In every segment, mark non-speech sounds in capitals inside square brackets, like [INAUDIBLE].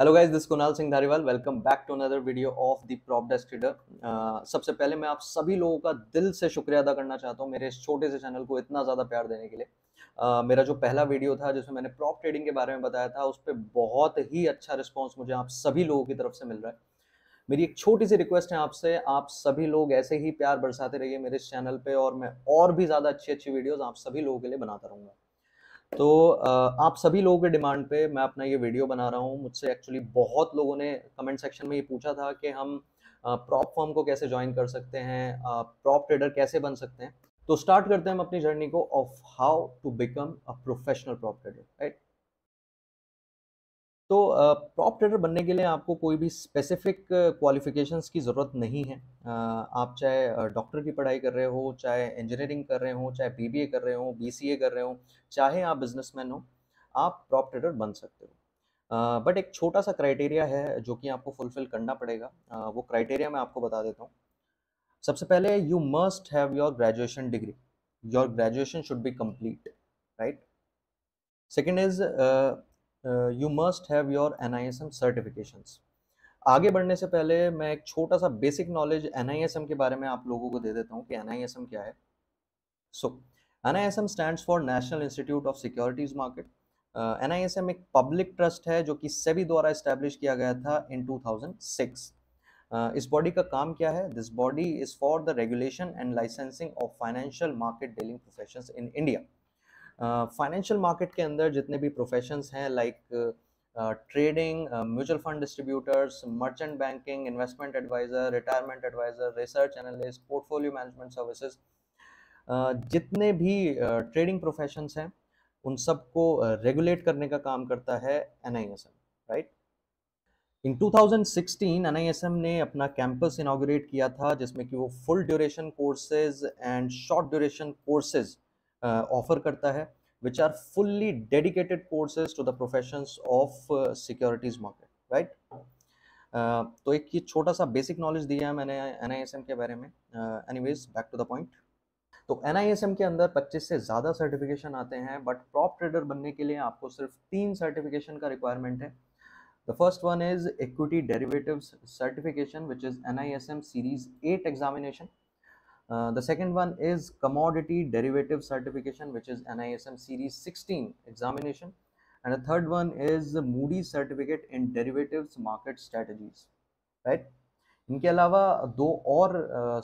Hello guys this Kunal Singh Dhariwal welcome back to another video of the prop desk trader सबसे पहले मैं आप सभी लोगों का दिल से शुक्रिया अदा करना चाहता हूँ मेरे इस छोटे से चैनल को इतना ज़्यादा प्यार देने के लिए uh, मेरा जो पहला वीडियो था जिसमें मैंने प्रॉप ट्रेडिंग के बारे में बताया था उस पर बहुत ही अच्छा रिस्पॉन्स मुझे आप सभी लोगों की तरफ से मिल रहा है मेरी एक छोटी सी रिक्वेस्ट है आपसे आप सभी लोग ऐसे ही प्यार बरसाते रहिए मेरे इस चैनल पर और मैं और भी ज़्यादा अच्छी अच्छी वीडियोज़ आप सभी लोगों के लिए बनाता रहूँगा तो आप सभी लोगों के डिमांड पे मैं अपना ये वीडियो बना रहा हूँ मुझसे एक्चुअली बहुत लोगों ने कमेंट सेक्शन में ये पूछा था कि हम प्रॉप फॉर्म को कैसे ज्वाइन कर सकते हैं प्रॉप ट्रेडर कैसे बन सकते हैं तो स्टार्ट करते हैं हम अपनी जर्नी को of how to become a professional prop trader right तो प्रॉप ट्रेडर बनने के लिए आपको कोई भी स्पेसिफिक क्वालिफिकेशंस की ज़रूरत नहीं है आप चाहे डॉक्टर की पढ़ाई कर रहे हो चाहे इंजीनियरिंग कर रहे हो चाहे बी कर रहे हो बी कर रहे हो चाहे आप बिजनेसमैन हो आप प्रॉप ट्रेडर बन सकते हो बट एक छोटा सा क्राइटेरिया है जो कि आपको फुलफिल करना पड़ेगा वो क्राइटेरिया मैं आपको बता देता हूँ सबसे पहले you must have your graduation degree your graduation should be complete right second is you must have your N I S M certification आगे बढ़ने से पहले मैं एक छोटा सा basic knowledge N I S M के बारे में आप लोगों को दे देता हूँ कि एन आई एस एम क्या है so N I S M stand for National Institute of Securities Market N I S M एक पब्लिक ट्रस्ट है जो कि सेबी द्वारा इस्टेब्लिश किया गया था इन टू थाउजेंड सिक्स इस बॉडी का काम क्या है this body is for the regulation and licensing of financial market dealing profession in India financial market के अंदर जितने भी प्रोफेशंस हैं like trading mutual fund distributors merchant banking investment adviser retirement adviser research analyst portfolio management services जितने भी trading uh, professions हैं उन सबको रेगुलेट uh, करने का काम करता है एन राइट इन 2016 एनआईएसएम ने अपना कैंपस इनाग्रेट किया था जिसमें कि वो full duration courses and short duration courses offer करता है which are fully dedicated courses to the professions of uh, securities market right uh, तो एक ये छोटा सा बेसिक नॉलेज दिया है मैंने एन के बारे में anyways back to the point तो एन के अंदर 25 से ज़्यादा सर्टिफिकेशन आते हैं बट प्रॉप ट्रेडर बनने के लिए आपको सिर्फ तीन सर्टिफिकेशन का रिक्वायरमेंट है the first one is equity derivatives certification which is an series eight examination Uh, the second one is commodity derivative certification, which is NISM Series 16 examination. And the third one is the Moody's certificate in derivatives market strategies, right? इनके अलावा दो और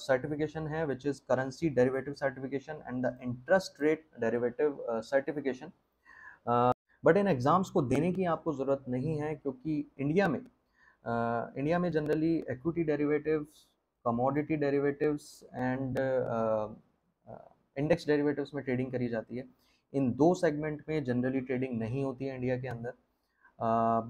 certification है which is currency derivative certification and the interest rate derivative certification but इन exams को देने की आपको ज़रूरत नहीं है क्योंकि इंडिया में uh, में generally equity derivatives commodity derivatives and index derivatives में ट्रेडिंग करी जाती है इन दो सेगमेंट में जनरली ट्रेडिंग नहीं होती है इंडिया के अंदर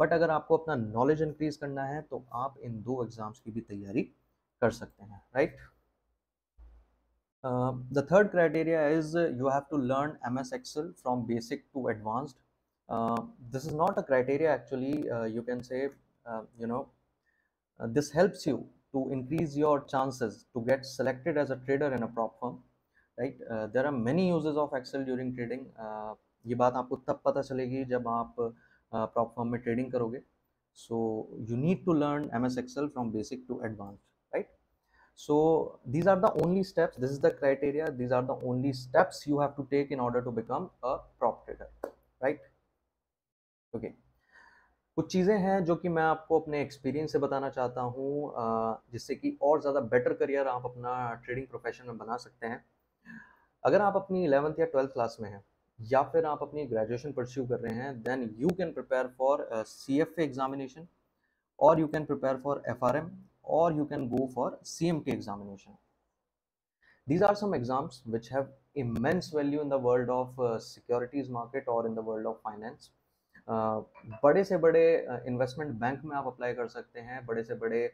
बट uh, अगर आपको अपना नॉलेज इंक्रीज करना है तो आप इन दो एग्ज़ाम्स की भी तैयारी कर सकते हैं right the third criteria is you have to learn M S Excel from basic to advanced this is not a criteria actually you can say you know this helps you to increase your chances to get selected as a trader in a prop firm right uh, there are many uses of excel during trading ye baat aapko tab pata chalegi jab aap prop firm mein trading karoge so you need to learn ms excel from basic to advanced right so these are the only steps this is the criteria these are the only steps you have to take in order to become a prop trader right okay कुछ चीज़ें हैं जो कि मैं आपको अपने experience से बताना चाहता हूँ जिससे कि और ज़्यादा बेटर करियर आप अपना ट्रेडिंग प्रोफेशन में बना सकते हैं अगर आप अपनी इलेवंथ या ट्वेल्थ क्लास में हैं या फिर आप अपनी ग्रेजुएशन परस्यू कर रहे हैं then you can prepare for C F examination और you can prepare for F R M और you can go for C M के examination these are some exams which have immense value in the world of uh, securities market or in बड़े से बड़े investment bank में आप apply कर सकते हैं बड़े से बड़े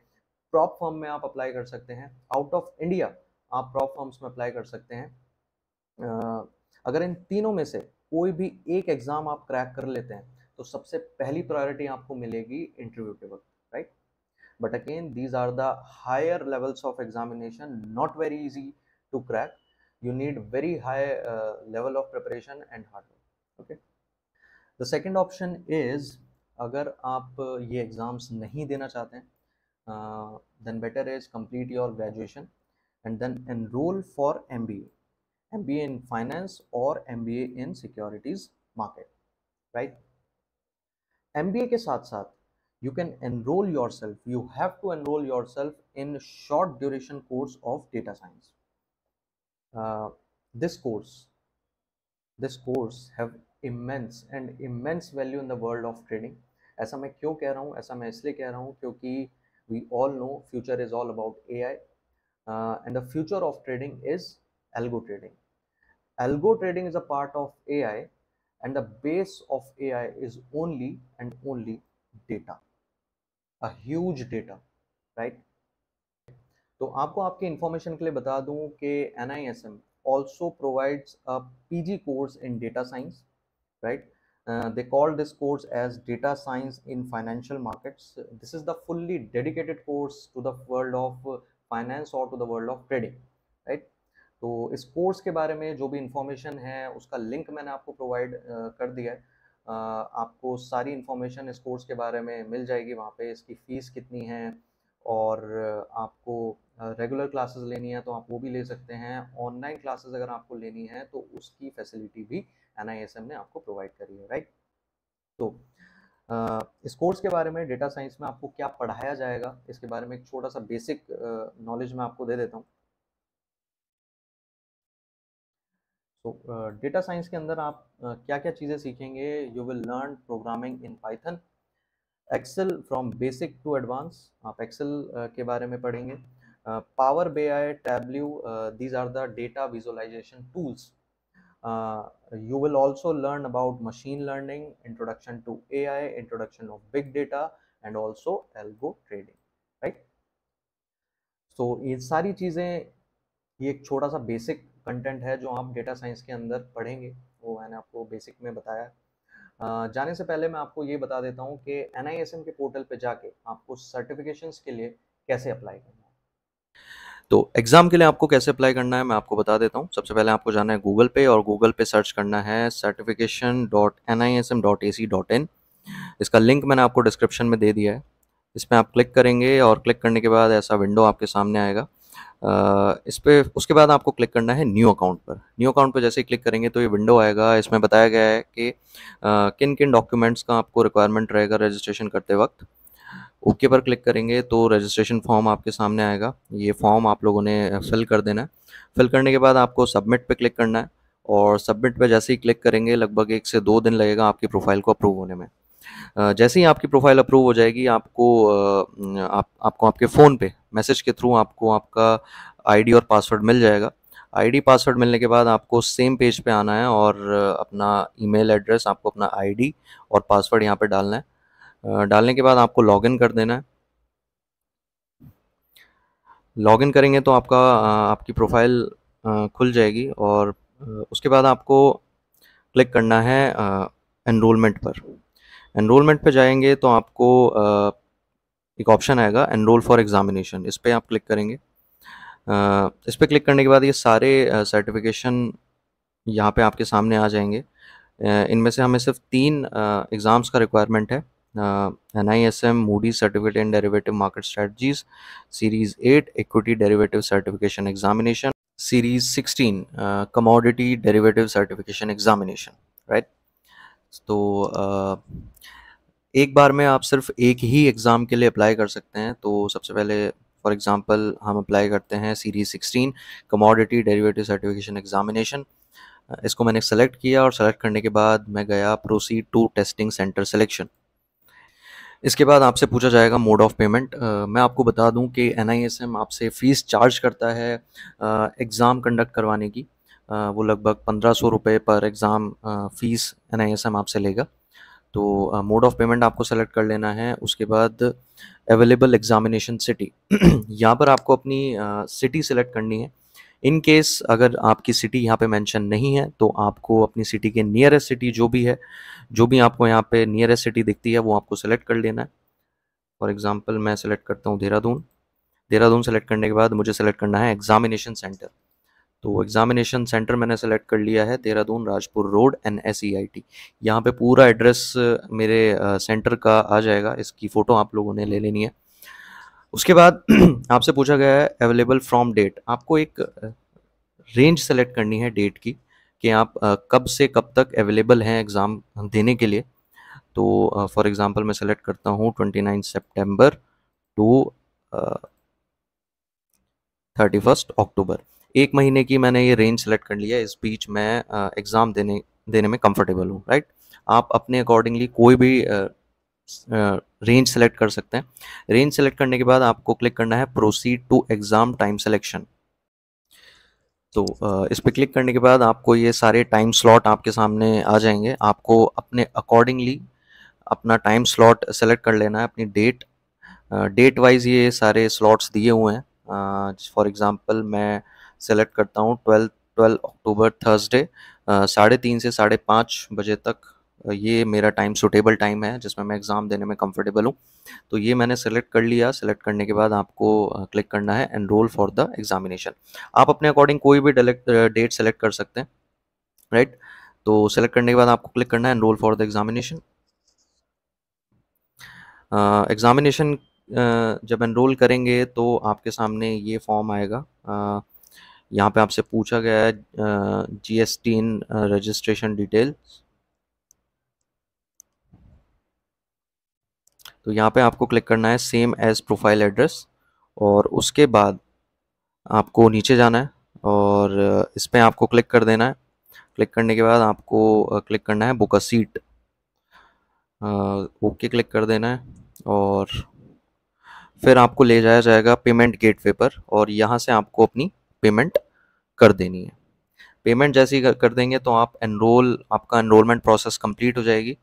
प्रॉप फॉर्म में आप अप्लाई कर सकते हैं आउट ऑफ इंडिया आप प्रॉप फॉर्म्स में अप्लाई कर सकते हैं अगर इन तीनों में से कोई भी एक एग्ज़ाम आप क्रैक कर लेते हैं तो सबसे पहली प्रायोरिटी आपको मिलेगी इंटरव्यू के वक्त right but again these are the higher levels of examination not very easy to crack you need very high level of preparation and hard work okay okay the second option is अगर आप ये exams नहीं देना चाहते हैं then better is complete your graduation and then enrol for M B A M B A in finance और M B A in securities market right M B ए के साथ साथ you can enroll yourself you have to enroll yourself in short duration course of data science this course this course have immense and immense value in the world of trading ऐसा मैं क्यों कह रहा हूँ ऐसा मैं इसलिए कह रहा हूँ क्योंकि we all know future is all about A I and the future of trading is algo trading algo trading is a part of A I and the base of A I is only and only data as data right तो आपको आपके information के लिए बता दूं कि N I S M also provides a P G course in data science right uh, they call this course as data science in financial markets this is the fully dedicated course to the world of finance और to the world of trading right तो इस course के बारे में जो भी information है उसका लिंक मैंने आपको प्रोवाइड uh, कर दिया है uh, आपको सारी इन्फॉर्मेशन इस कोर्स के बारे में मिल जाएगी वहाँ पे इसकी फ़ीस कितनी है और uh, आपको रेगुलर क्लासेस लेनी है तो आप वो भी ले सकते हैं ऑनलाइन क्लासेस अगर आपको लेनी है तो उसकी फैसिलिटी भी एन ने आपको प्रोवाइड करी है राइट तो इस कोर्स के बारे में डेटा साइंस में आपको क्या पढ़ाया जाएगा इसके बारे में एक छोटा सा बेसिक नॉलेज मैं आपको दे देता हूँ सो डेटा साइंस के अंदर आप क्या क्या चीज़ें सीखेंगे you will learn programming in Python Excel from basic to advance आप एक्सेल के बारे में पढ़ेंगे Power B I Tableau these are the data visualisation tools Uh, you will also learn about machine learning, introduction to AI, introduction of big data and also algo trading, right? So ये सारी चीज़ें ये एक छोटा सा basic content है जो आप डेटा साइंस के अंदर पढ़ेंगे वो मैंने आपको बेसिक में बताया Uh, जाने से पहले मैं आपको ये बता देता हूँ कि एन के पोर्टल पे जाके आपको सर्टिफिकेशंस के लिए कैसे अप्लाई करना है तो एग्जाम के लिए आपको कैसे अप्लाई करना है मैं आपको बता देता हूँ सबसे पहले आपको जाना है गूगल पे और गूगल पे सर्च करना है certification dot N I S M dot A C dot in इसका लिंक मैंने आपको डिस्क्रिप्शन में दे दिया है इस पर आप क्लिक करेंगे और क्लिक करने के बाद ऐसा विंडो आपके सामने आएगा इस पर उसके बाद आपको क्लिक करना है न्यू अकाउंट पर न्यू अकाउंट पर जैसे ही क्लिक करेंगे तो ये विंडो आएगा इसमें बताया गया है कि किन किन डॉक्यूमेंट्स का आपको रिक्वायरमेंट रहेगा रजिस्ट्रेशन करते वक्त ओके पर क्लिक करेंगे तो रजिस्ट्रेशन फॉर्म आपके सामने आएगा ये फॉर्म आप लोगों ने फिल uh, कर देना है फिल करने के बाद आपको सबमिट पे क्लिक करना है और सबमिट पे जैसे ही क्लिक करेंगे लगभग एक से दो दिन लगेगा आपकी प्रोफाइल को अप्रूव होने में uh, जैसे ही आपकी प्रोफाइल अप्रूव हो जाएगी आपको uh, आप आपको आपके फ़ोन पे मैसेज के थ्रू आपको आपका आईडी और पासवर्ड मिल जाएगा आईडी पासवर्ड मिलने के बाद आपको सेम पेज पे आना है और अपना ईमेल एड्रेस आपको अपना आईडी और पासवर्ड यहाँ पे डालना है डालने के बाद आपको लॉगिन कर देना है लॉगिन करेंगे तो आपका आपकी प्रोफाइल खुल जाएगी और उसके बाद आपको क्लिक करना है एनरोलमेंट पर एनरोलमेंट पर जाएंगे तो आपको एक ऑप्शन आएगा एनरोल फॉर एग्ज़ामिनेशन इस पर आप क्लिक करेंगे इस पर क्लिक करने के बाद ये सारे सर्टिफिकेशन यहाँ पे आपके सामने आ जाएंगे इनमें से हमें सिर्फ तीन एग्ज़ाम्स का रिक्वायरमेंट है uh, NISM Moody Certificate in Derivative Market Strategies, Series 8 Equity Derivative Certification Examination, Series 16 uh, Commodity Derivative Certification Examination, right? तो so, uh, एक बार में आप सिर्फ एक ही एग्ज़ाम के लिए अप्लाई कर सकते हैं तो सबसे पहले फॉर एग्ज़ाम्पल हम अप्लाई करते हैं series 16 commodity derivative certification examination इसको मैंने सेलेक्ट किया और सेलेक्ट करने के बाद मैं गया proceed to testing centre selection इसके बाद आपसे पूछा जाएगा मोड ऑफ पेमेंट मैं आपको बता दूं कि एन आपसे फ़ीस चार्ज करता है एग्ज़ाम कंडक्ट करवाने की आ, वो लगभग पंद्रह सौ रुपये पर एग्ज़ाम फ़ीस एन आपसे लेगा तो मोड ऑफ पेमेंट आपको सेलेक्ट कर लेना है उसके बाद अवेलेबल एग्ज़ामिनेशन सिटी यहाँ पर आपको अपनी सिटी सेलेक्ट करनी है इन केस अगर आपकी सिटी यहाँ पे मेंशन नहीं है तो आपको अपनी सिटी के नियरेस्ट सिटी जो भी है जो भी आपको यहाँ पे नियरेस्ट सिटी दिखती है वो आपको सेलेक्ट कर लेना है फॉर एग्जांपल मैं सेलेक्ट करता हूँ देहरादून देहरादून सेलेक्ट करने के बाद मुझे सेलेक्ट करना है एग्जामिनेशन सेंटर तो एग्जामिनेशन सेंटर मैंने सेलेक्ट कर लिया है Dehradun Rajpur road N S E I T यहाँ पर पूरा एड्रेस मेरे सेंटर का आ जाएगा इसकी फ़ोटो आप लोगों ने ले लेनी है उसके बाद [CLEARS THROAT] आपसे पूछा गया है अवेलेबल फ्रॉम डेट आपको एक रेंज सेलेक्ट करनी है डेट की कि आप कब से कब तक अवेलेबल हैं एग्ज़ाम देने के लिए तो फॉर एग्ज़ाम्पल मैं सेलेक्ट करता हूँ twenty nine September to thirty first October एक महीने की मैंने ये रेंज सेलेक्ट कर लिया इस बीच मैं एग्ज़ाम देने देने में कंफर्टेबल हूँ राइट आप अपने अकॉर्डिंगली कोई भी रेंज सेलेक्ट कर सकते हैं रेंज सेलेक्ट करने के बाद आपको क्लिक करना है proceed to exam time selection तो इस पर क्लिक करने के बाद आपको ये सारे टाइम स्लॉट आपके सामने आ जाएंगे आपको अपने अकॉर्डिंगली अपना टाइम स्लॉट सेलेक्ट कर लेना है अपनी डेट डेट वाइज ये सारे स्लॉट्स दिए हुए हैं फॉर एग्जांपल मैं सेलेक्ट करता हूँ ट्वेल्थ ट्वेल्व अक्टूबर थर्सडे साढ़े तीन से साढ़े पाँच बजे तक ये मेरा टाइम सुटेबल टाइम है जिसमें मैं एग्ज़ाम देने में कंफर्टेबल हूँ तो ये मैंने सेलेक्ट कर लिया सेलेक्ट करने के बाद आपको क्लिक करना है एनरोल फॉर द एग्ज़ामिनेशन आप अपने अकॉर्डिंग कोई भी डेट सेलेक्ट कर सकते हैं राइट तो सेलेक्ट करने के बाद आपको क्लिक करना है enrol for the examination examination जब एनरोल करेंगे तो आपके सामने ये फॉर्म आएगा uh, यहाँ पे आपसे पूछा गया है G S T IN registration details तो यहाँ पे आपको क्लिक करना है सेम एज़ प्रोफाइल एड्रेस और उसके बाद आपको नीचे जाना है और इस पर आपको क्लिक कर देना है क्लिक करने के बाद आपको क्लिक करना है book a seat okay click कर देना है और फिर आपको ले जाया जाएगा पेमेंट गेटवे पर और यहाँ से आपको अपनी पेमेंट कर देनी है पेमेंट जैसे ही कर देंगे तो आप एनरोल आपका एनरोलमेंट प्रोसेस कंप्लीट हो जाएगी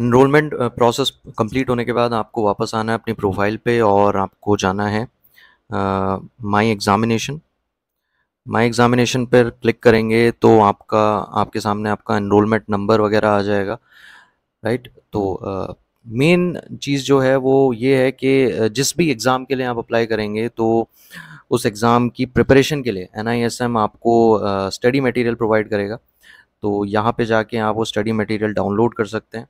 इनरोलमेंट प्रोसेस कंप्लीट होने के बाद आपको वापस आना है अपनी प्रोफाइल पे और आपको जाना है माय एग्ज़ामिनेशन माय एग्ज़ामिनेशन पर क्लिक करेंगे तो आपका आपके सामने आपका इनरोलमेंट नंबर वगैरह आ जाएगा राइट तो मेन uh, चीज़ जो है वो ये है कि uh, जिस भी एग्ज़ाम के लिए आप अप्लाई करेंगे तो उस एग्ज़ाम की प्रिपरेशन के लिए एन आपको स्टडी मटेरियल प्रोवाइड करेगा तो यहाँ पे जाके आप वो स्टडी मटेरियल डाउनलोड कर सकते हैं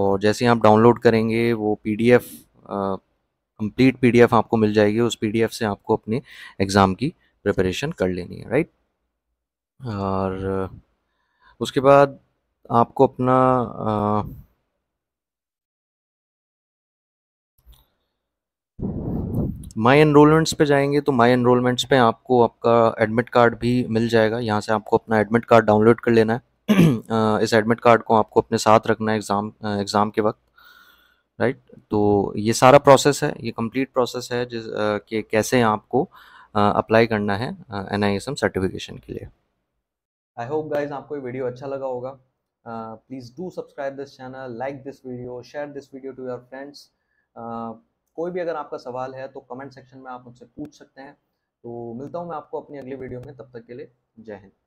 और जैसे ही आप डाउनलोड करेंगे वो P D F complete P D F आपको मिल जाएगी उस पी डी एफ से आपको अपने एग्ज़ाम की प्रिपरेशन कर लेनी है राइट और उसके बाद आपको अपना माई एनरोलमेंट्स पे जाएंगे तो माई एनरोलमेंट्स पे आपको आपका एडमिट कार्ड भी मिल जाएगा यहाँ से आपको अपना एडमिट कार्ड डाउनलोड कर लेना है [CLEARS THROAT] इस एडमिट कार्ड को आपको अपने साथ रखना है एग्ज़ाम एग्ज़ाम के वक्त राइट तो ये सारा प्रोसेस है ये कंप्लीट प्रोसेस है जिस कि कैसे आपको अप्लाई करना है N I S M certification के लिए आई होप गाइज आपको ये वीडियो अच्छा लगा होगा please do subscribe this channel like this video share this video to your friends कोई भी अगर आपका सवाल है तो कमेंट सेक्शन में आप मुझसे पूछ सकते हैं तो मिलता हूँ मैं आपको अपनी अगली वीडियो में तब तक के लिए जय हिंद